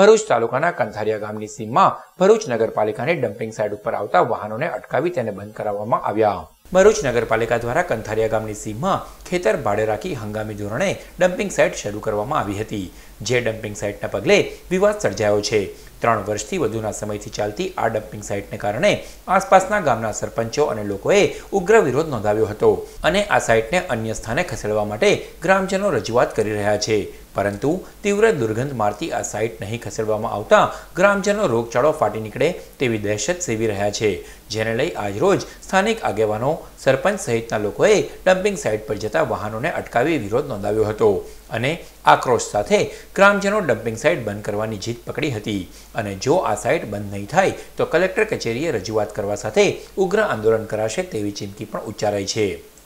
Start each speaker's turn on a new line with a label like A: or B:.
A: ભરૂચ તાલુકાના કંથારિયા ગામની સીમમાં ભરૂચ નગરપાલિકાની ડમ્પિંગ સાઇટ ઉપર આવતા વાહનોને અટકાવી તેને બંધ કરાવવામાં આવ્યા ભરૂચ નગરપાલિકા દ્વારા કંથારિયા ગામની સીમમાં ખેતર ભાડે રાખી હંગામી ધોરણે ડમ્પિંગ સાઇટ શરૂ કરવામાં આવી હતી જે ડમ્પિંગ સાઇટના પગલે વિવાદ સર્જાયો છે ત્રણ વર્ષથી વધુના સમયથી ચાલતી આ ડમ્પિંગ સાઇટને કારણે આસપાસના ગામના સરપંચો અને લોકોએ ઉગ્ર વિરોધ નોંધાવ્યો હતો અને આ સાઇટને અન્ય સ્થાને ખસેડવા માટે ગ્રામજનો રજૂઆત કરી રહ્યા છે પરંતુ તીવ્ર દુર્ગંધ મારતી આ સાઇટ નહીં ખસેડવામાં આવતા ગ્રામજનો રોગચાળો ફાટી નીકળે તેવી દહેશત સેવી રહ્યા છે જેને લઈ આજરોજ સ્થાનિક આગેવાનો સરપંચ સહિતના લોકોએ ડમ્પિંગ સાઇટ પર જતા આવતા વાહનોને અટકાવી વિરોધ નોંધાવ્યો હતો અને આક્રોશ સાથે ગ્રામજનો ડમ્પિંગ સાઇટ બંધ કરવાની જીત પકડી હતી અને જો આ સાઇટ બંધ નહીં થાય તો કલેક્ટર કચેરીએ રજૂઆત કરવા સાથે ઉગ્ર આંદોલન કરાશે તેવી ચીમકી પણ ઉચ્ચારાઈ છે